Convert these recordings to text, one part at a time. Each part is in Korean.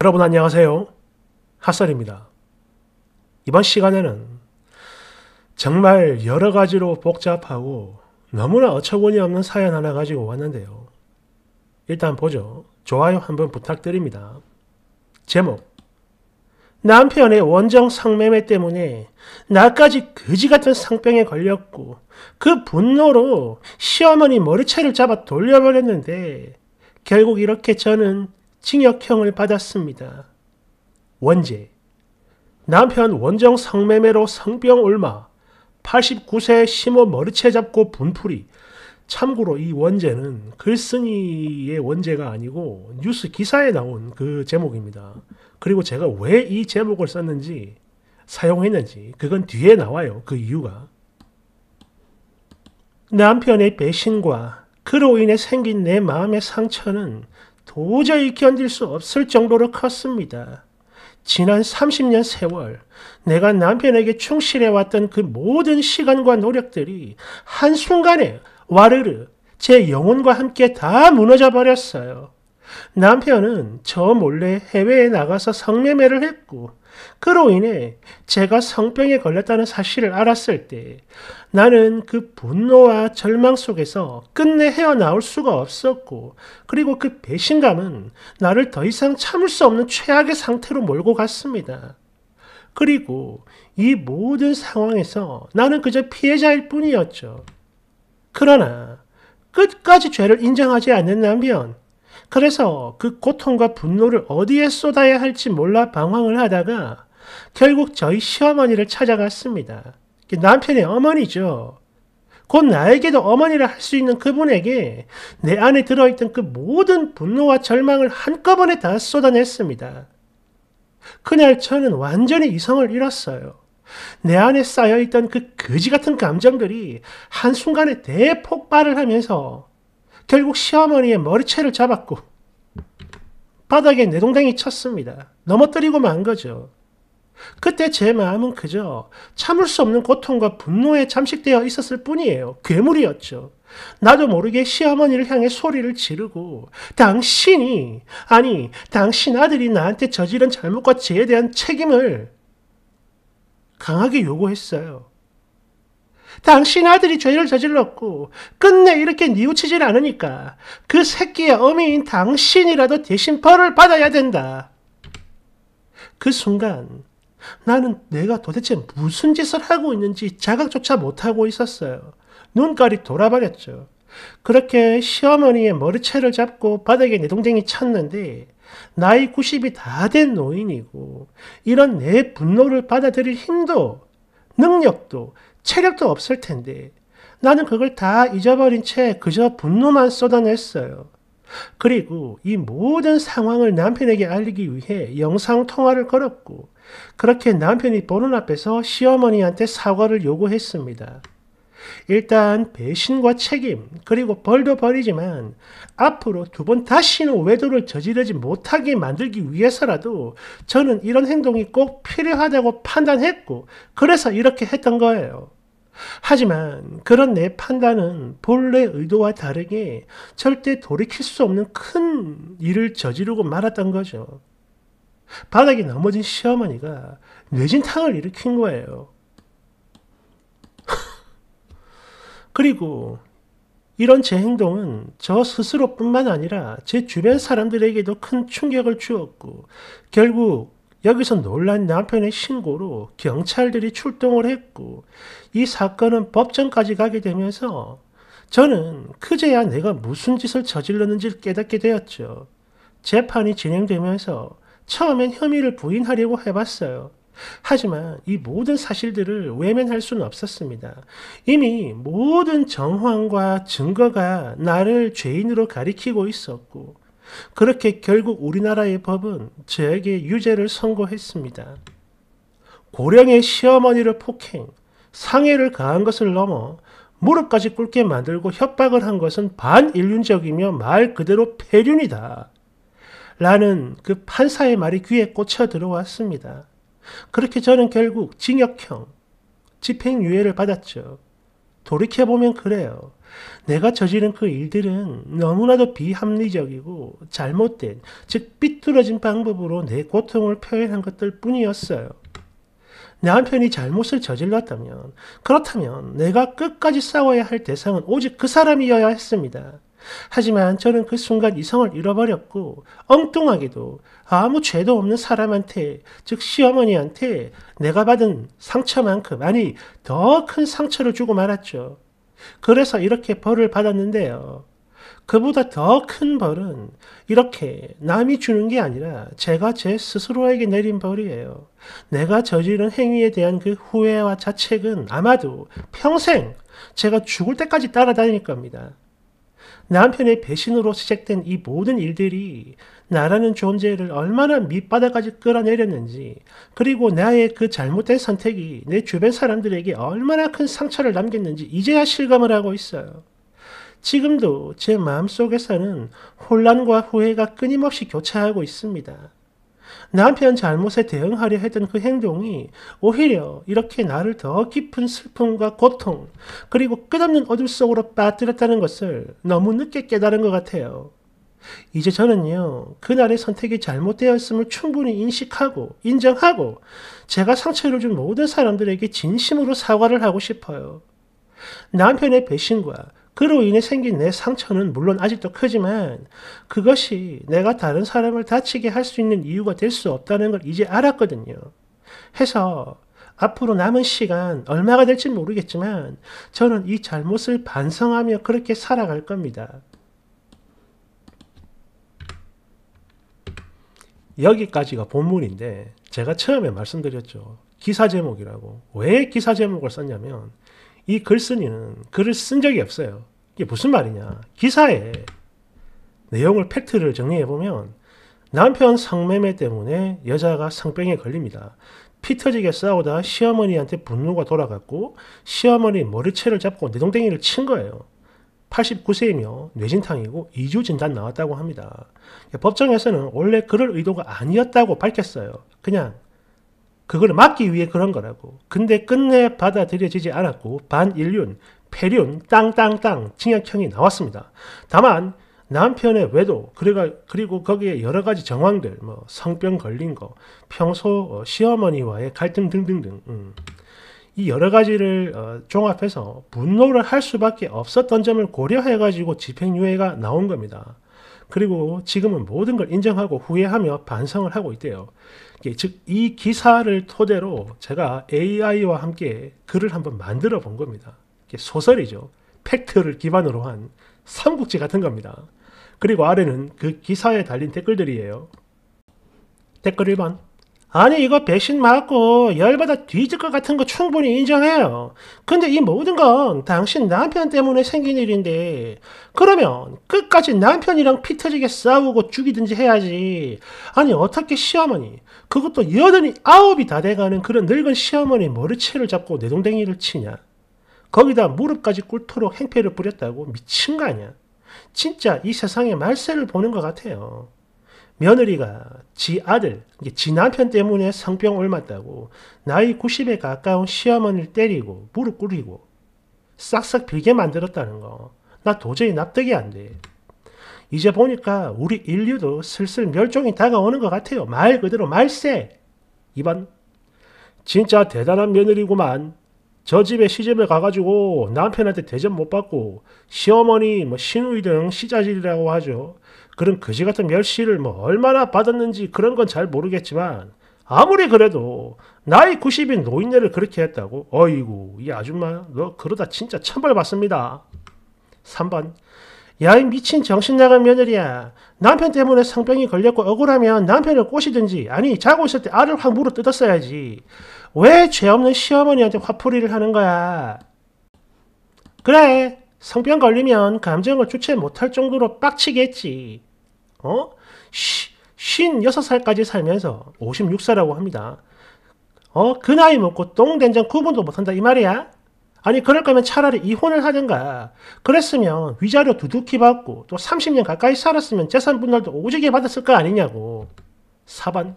여러분 안녕하세요. 핫설입니다. 이번 시간에는 정말 여러 가지로 복잡하고 너무나 어처구니 없는 사연 하나 가지고 왔는데요. 일단 보죠. 좋아요 한번 부탁드립니다. 제목 남편의 원정 상매매 때문에 나까지 거지같은 상병에 걸렸고 그 분노로 시어머니 머리채를 잡아 돌려버렸는데 결국 이렇게 저는 징역형을 받았습니다. 원제 남편 원정 성매매로 성병 올마 89세 심호 머리채 잡고 분풀이 참고로 이 원제는 글쓴이의 원제가 아니고 뉴스 기사에 나온 그 제목입니다. 그리고 제가 왜 이 제목을 썼는지 사용했는지 그건 뒤에 나와요. 그 이유가. 남편의 배신과 그로 인해 생긴 내 마음의 상처는 도저히 견딜 수 없을 정도로 컸습니다. 지난 30년 세월 내가 남편에게 충실해왔던 그 모든 시간과 노력들이 한순간에 와르르 제 영혼과 함께 다 무너져 버렸어요. 남편은 저 몰래 해외에 나가서 성매매를 했고, 그로 인해 제가 성병에 걸렸다는 사실을 알았을 때 나는 그 분노와 절망 속에서 끝내 헤어나올 수가 없었고, 그리고 그 배신감은 나를 더 이상 참을 수 없는 최악의 상태로 몰고 갔습니다. 그리고 이 모든 상황에서 나는 그저 피해자일 뿐이었죠. 그러나 끝까지 죄를 인정하지 않는 남편, 그래서 그 고통과 분노를 어디에 쏟아야 할지 몰라 방황을 하다가 결국 저희 시어머니를 찾아갔습니다. 남편의 어머니죠. 곧 나에게도 어머니를 할 수 있는 그분에게 내 안에 들어있던 그 모든 분노와 절망을 한꺼번에 다 쏟아냈습니다. 그날 저는 완전히 이성을 잃었어요. 내 안에 쌓여있던 그 거지 같은 감정들이 한순간에 대폭발을 하면서 결국 시어머니의 머리채를 잡았고 바닥에 내동댕이 쳤습니다. 넘어뜨리고만 거죠. 그때 제 마음은 그저 참을 수 없는 고통과 분노에 잠식되어 있었을 뿐이에요. 괴물이었죠. 나도 모르게 시어머니를 향해 소리를 지르고 당신이 아니 당신 아들이 나한테 저지른 잘못과 죄에 대한 책임을 강하게 요구했어요. 당신 아들이 죄를 저질렀고 끝내 이렇게 뉘우치질 않으니까 그 새끼의 어미인 당신이라도 대신 벌을 받아야 된다. 그 순간 나는 내가 도대체 무슨 짓을 하고 있는지 자각조차 못하고 있었어요. 눈깔이 돌아버렸죠. 그렇게 시어머니의 머리채를 잡고 바닥에 내동댕이 쳤는데 나이 90이 다 된 노인이고 이런 내 분노를 받아들일 힘도 능력도 체력도 없을 텐데 나는 그걸 다 잊어버린 채 그저 분노만 쏟아냈어요. 그리고 이 모든 상황을 남편에게 알리기 위해 영상 통화를 걸었고 그렇게 남편이 보는 앞에서 시어머니한테 사과를 요구했습니다. 일단 배신과 책임 그리고 벌도 벌이지만 앞으로 두 번 다시는 외도를 저지르지 못하게 만들기 위해서라도 저는 이런 행동이 꼭 필요하다고 판단했고 그래서 이렇게 했던 거예요. 하지만 그런 내 판단은 본래 의도와 다르게 절대 돌이킬 수 없는 큰 일을 저지르고 말았던 거죠. 바닥에 넘어진 시어머니가 뇌진탕을 일으킨 거예요. 그리고 이런 제 행동은 저 스스로뿐만 아니라 제 주변 사람들에게도 큰 충격을 주었고 결국 여기서 놀란 남편의 신고로 경찰들이 출동을 했고 이 사건은 법정까지 가게 되면서 저는 그제야 내가 무슨 짓을 저질렀는지 를 깨닫게 되었죠. 재판이 진행되면서 처음엔 혐의를 부인하려고 해봤어요. 하지만 이 모든 사실들을 외면할 수는 없었습니다. 이미 모든 정황과 증거가 나를 죄인으로 가리키고 있었고 그렇게 결국 우리나라의 법은 저에게 유죄를 선고했습니다. 고령의 시어머니를 폭행, 상해를 가한 것을 넘어 무릎까지 꿇게 만들고 협박을 한 것은 반인륜적이며 말 그대로 폐륜이다. 라는 그 판사의 말이 귀에 꽂혀 들어왔습니다. 그렇게 저는 결국 징역형, 집행유예를 받았죠. 돌이켜보면 그래요. 내가 저지른 그 일들은 너무나도 비합리적이고 잘못된, 즉 삐뚤어진 방법으로 내 고통을 표현한 것들 뿐이었어요. 남편이 잘못을 저질렀다면, 그렇다면 내가 끝까지 싸워야 할 대상은 오직 그 사람이어야 했습니다. 하지만 저는 그 순간 이성을 잃어버렸고 엉뚱하게도 아무 죄도 없는 사람한테 즉 시어머니한테 내가 받은 상처만큼 아니 더 큰 상처를 주고 말았죠. 그래서 이렇게 벌을 받았는데요. 그보다 더 큰 벌은 이렇게 남이 주는 게 아니라 제가 제 스스로에게 내린 벌이에요. 내가 저지른 행위에 대한 그 후회와 자책은 아마도 평생 제가 죽을 때까지 따라다닐 겁니다. 남편의 배신으로 시작된 이 모든 일들이 나라는 존재를 얼마나 밑바닥까지 끌어내렸는지 그리고 나의 그 잘못된 선택이 내 주변 사람들에게 얼마나 큰 상처를 남겼는지 이제야 실감을 하고 있어요. 지금도 제 마음속에서는 혼란과 후회가 끊임없이 교차하고 있습니다. 남편 잘못에 대응하려 했던 그 행동이 오히려 이렇게 나를 더 깊은 슬픔과 고통, 그리고 끝없는 어둠 속으로 빠뜨렸다는 것을 너무 늦게 깨달은 것 같아요. 이제 저는요, 그날의 선택이 잘못되었음을 충분히 인식하고, 인정하고, 제가 상처를 준 모든 사람들에게 진심으로 사과를 하고 싶어요. 남편의 배신과 그로 인해 생긴 내 상처는 물론 아직도 크지만, 그것이 내가 다른 사람을 다치게 할 수 있는 이유가 될 수 없다는 걸 이제 알았거든요. 해서, 앞으로 남은 시간 얼마가 될지 모르겠지만, 저는 이 잘못을 반성하며 그렇게 살아갈 겁니다. 여기까지가 본문인데 제가 처음에 말씀드렸죠. 기사 제목이라고. 왜 기사 제목을 썼냐면 이 글쓴이는 글을 쓴 적이 없어요. 이게 무슨 말이냐. 기사에 내용을 팩트를 정리해보면 남편 성매매 때문에 여자가 성병에 걸립니다. 피 터지게 싸우다 시어머니한테 분노가 돌아갔고 시어머니 머리채를 잡고 내동댕이를 친 거예요. 89세이며 뇌진탕이고 2주 진단 나왔다고 합니다. 법정에서는 원래 그럴 의도가 아니었다고 밝혔어요. 그냥 그걸 막기 위해 그런 거라고. 근데 끝내 받아들여지지 않았고 반일륜 폐륜, 땅땅땅 징역형이 나왔습니다. 다만 남편의 외도, 그리고 거기에 여러 가지 정황들, 뭐 성병 걸린 거, 평소 어, 시어머니와의 갈등 등등등. 음. 이 여러 가지를 어, 종합해서 분노를 할 수밖에 없었던 점을 고려해 가지고 집행유예가 나온 겁니다. 그리고 지금은 모든 걸 인정하고 후회하며 반성을 하고 있대요. 즉 이 기사를 토대로 제가 AI와 함께 글을 한번 만들어 본 겁니다. 소설이죠. 팩트를 기반으로 한 삼국지 같은 겁니다. 그리고 아래는 그 기사에 달린 댓글들이에요. 댓글 1번 아니 이거 배신 맞고 열받아 뒤질 것 같은 거 충분히 인정해요. 근데 이 모든 건 당신 남편 때문에 생긴 일인데 그러면 끝까지 남편이랑 피 터지게 싸우고 죽이든지 해야지. 아니 어떻게 시어머니 그것도 여든이 아홉이 다 돼가는 그런 늙은 시어머니 머리채를 잡고 내동댕이를 치냐. 거기다 무릎까지 꿇도록 행패를 부렸다고 미친 거 아니야. 진짜 이 세상의 말세를 보는 것 같아요. 며느리가 지 아들, 지 남편 때문에 성병 옮았다고 나이 90에 가까운 시어머니를 때리고 무릎 꿇리고 싹싹 빌게 만들었다는 거. 나 도저히 납득이 안 돼. 이제 보니까 우리 인류도 슬슬 멸종이 다가오는 것 같아요. 말 그대로 말세. 2번. 진짜 대단한 며느리구만. 저 집에 시집을 가가지고 남편한테 대접 못 받고 시어머니, 뭐 시누이 등 시자질이라고 하죠. 그런 거지 같은 멸시를 뭐 얼마나 받았는지 그런 건 잘 모르겠지만 아무리 그래도 나이 90인 노인네를 그렇게 했다고? 어이구 이 아줌마 너 그러다 진짜 천벌받습니다. 3번 야 이 미친 정신나간 며느리야 남편 때문에 성병이 걸렸고 억울하면 남편을 꼬시든지 아니 자고 있을 때 알을 확 물어 뜯었어야지 왜 죄 없는 시어머니한테 화풀이를 하는 거야 그래 성병 걸리면 감정을 주체 못할 정도로 빡치겠지 어? 시, 56살까지 살면서 56세라고 합니다. 어? 그 나이 먹고 똥된장 구분도 못한다 이 말이야? 아니 그럴 거면 차라리 이혼을 하든가 그랬으면 위자료 두둑히 받고 또 30년 가까이 살았으면 재산 분할도 오지게 받았을 거 아니냐고 사반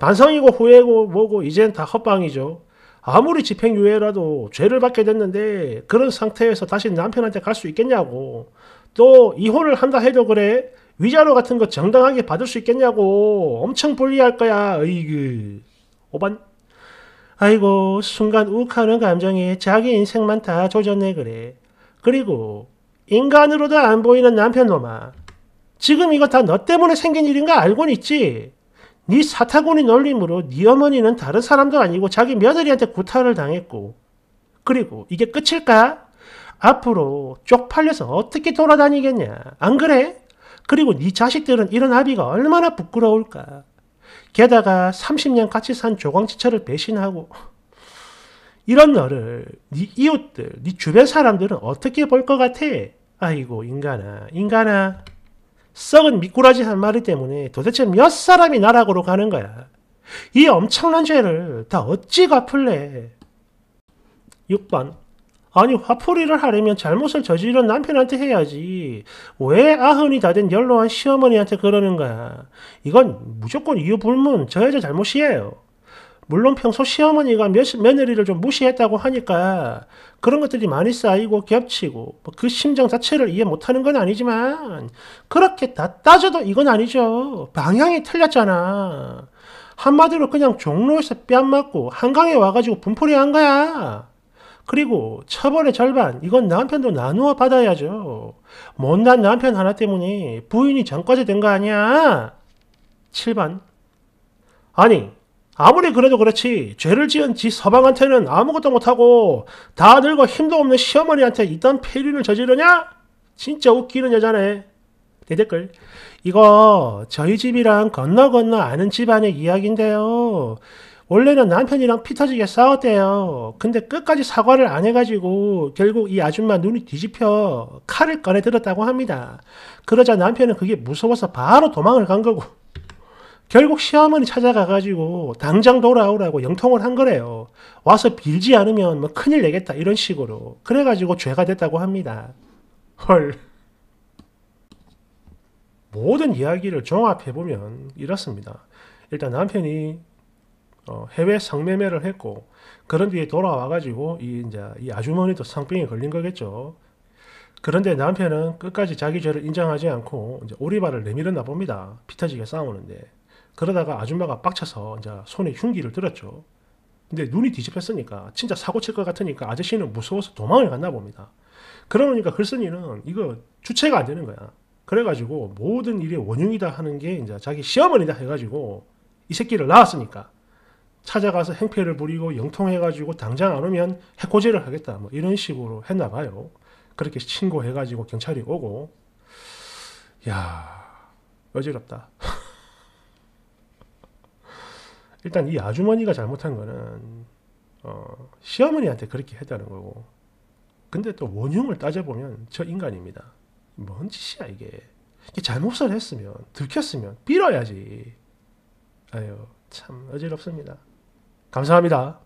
반성이고 후회고 뭐고 이젠 다 헛방이죠 아무리 집행유예라도 죄를 받게 됐는데 그런 상태에서 다시 남편한테 갈 수 있겠냐고 또 이혼을 한다 해도 그래 위자료 같은 거 정당하게 받을 수 있겠냐고 엄청 불리할 거야 으이그 오반 아이고 순간 욱하는 감정이 자기 인생만 다 조졌네 그래 그리고 인간으로도 안 보이는 남편놈아 지금 이거 다 너 때문에 생긴 일인 가 알고는 있지 네 사타구니 놀림으로 네 어머니는 다른 사람도 아니고 자기 며느리한테 구타를 당했고 그리고 이게 끝일까? 앞으로 쪽팔려서 어떻게 돌아다니겠냐 안 그래? 그리고 네 자식들은 이런 아비가 얼마나 부끄러울까. 게다가 30년 같이 산 조광지처를 배신하고 이런 너를 네 이웃들, 네 주변 사람들은 어떻게 볼 것 같아? 아이고 인간아, 인간아. 썩은 미꾸라지 한 마리 때문에 도대체 몇 사람이 나락으로 가는 거야. 이 엄청난 죄를 다 어찌 갚을래? 6번 아니 화풀이를 하려면 잘못을 저지른 남편한테 해야지 왜 아흔이 다 된 연로한 시어머니한테 그러는 거야 이건 무조건 이유 불문 저 여자 잘못이에요 물론 평소 시어머니가 며, 며느리를 좀 무시했다고 하니까 그런 것들이 많이 쌓이고 겹치고 뭐 그 심정 자체를 이해 못하는 건 아니지만 그렇게 다 따져도 이건 아니죠 방향이 틀렸잖아 한마디로 그냥 종로에서 뺨 맞고 한강에 와가지고 분풀이 한 거야 그리고 처벌의 절반, 이건 남편도 나누어 받아야죠. 못난 남편 하나 때문에 부인이 전까지 된 거 아니야? 7반. 아니, 아무리 그래도 그렇지 죄를 지은 지 서방한테는 아무것도 못하고 다 늙어 힘도 없는 시어머니한테 이딴 폐륜을 저지르냐? 진짜 웃기는 여자네. 내 댓글. 이거 저희 집이랑 건너 건너 아는 집안의 이야기인데요. 원래는 남편이랑 피 터지게 싸웠대요. 근데 끝까지 사과를 안 해가지고 결국 이 아줌마 눈이 뒤집혀 칼을 꺼내 들었다고 합니다. 그러자 남편은 그게 무서워서 바로 도망을 간 거고 결국 시어머니 찾아가가지고 당장 돌아오라고 영통을 한 거래요. 와서 빌지 않으면 뭐 큰일 내겠다 이런 식으로 그래가지고 죄가 됐다고 합니다. 헐. 모든 이야기를 종합해보면 이렇습니다. 일단 남편이 어, 해외 상매매를 했고 그런 뒤에 돌아와가지고 이 이제 이 아주머니도 상병에 걸린 거겠죠. 그런데 남편은 끝까지 자기 죄를 인정하지 않고 이제 오리발을 내밀었나 봅니다. 피터지게 싸우는데 그러다가 아줌마가 빡쳐서 이제 손에 흉기를 들었죠. 근데 눈이 뒤집혔으니까 진짜 사고 칠것 같으니까 아저씨는 무서워서 도망을 갔나 봅니다. 그러니까 글쓴이는 이거 주체가 안 되는 거야. 그래가지고 모든 일의 원흉이다 하는 게 이제 자기 시어머니다 해가지고 이 새끼를 낳았으니까 찾아가서 행패를 부리고 영통해가지고 당장 안 오면 해코지를 하겠다 뭐 이런 식으로 했나 봐요. 그렇게 신고해가지고 경찰이 오고 야 어지럽다. 일단 이 아주머니가 잘못한 거는 어, 시어머니한테 그렇게 했다는 거고 근데 또 원흉을 따져보면 저 인간입니다. 뭔 짓이야 이게. 이게 잘못을 했으면 들켰으면 빌어야지. 아유 참 어지럽습니다. 감사합니다.